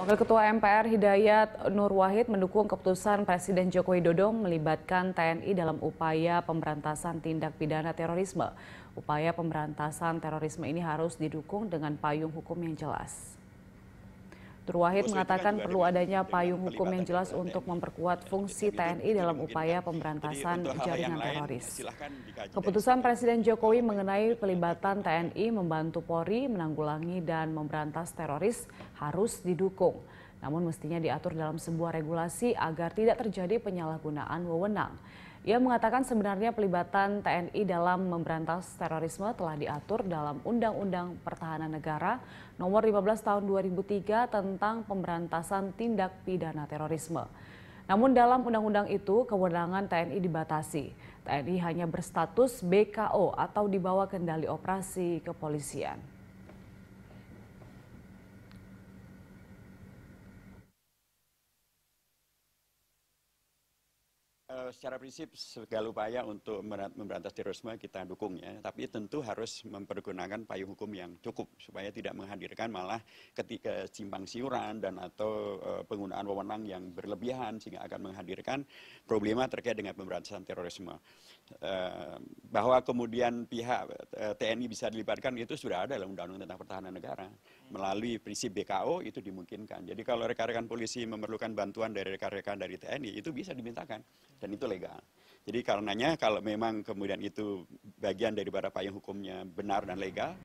Wakil Ketua MPR Hidayat Nur Wahid mendukung keputusan Presiden Joko Widodo melibatkan TNI dalam upaya pemberantasan tindak pidana terorisme. Upaya pemberantasan terorisme ini harus didukung dengan payung hukum yang jelas. Nur Wahid mengatakan perlu adanya payung hukum yang jelas untuk memperkuat fungsi TNI dalam upaya pemberantasan jaringan teroris. Keputusan Presiden Jokowi mengenai pelibatan TNI membantu Polri menanggulangi dan memberantas teroris harus didukung. Namun mestinya diatur dalam sebuah regulasi agar tidak terjadi penyalahgunaan wewenang. Ia mengatakan sebenarnya pelibatan TNI dalam memberantas terorisme telah diatur dalam Undang-Undang Pertahanan Negara Nomor 15 Tahun 2003 tentang pemberantasan tindak pidana terorisme. Namun dalam undang-undang itu kewenangan TNI dibatasi. TNI hanya berstatus BKO atau dibawa kendali operasi kepolisian. Eh, secara prinsip segala upaya untuk memberantas terorisme kita dukung ya, tapi tentu harus mempergunakan payung hukum yang cukup supaya tidak menghadirkan malah ketika simpang siuran dan atau eh, penggunaan wewenang yang berlebihan sehingga akan menghadirkan problema terkait dengan pemberantasan terorisme. Eh, bahwa kemudian pihak TNI bisa dilibatkan itu sudah ada dalam Undang-Undang tentang Pertahanan Negara melalui prinsip BKO itu dimungkinkan. Jadi kalau rekan-rekan polisi memerlukan bantuan dari rekan-rekan dari TNI itu bisa dimintakan dan itu legal. Jadi karenanya kalau memang kemudian itu bagian dari daripada payung hukumnya benar dan legal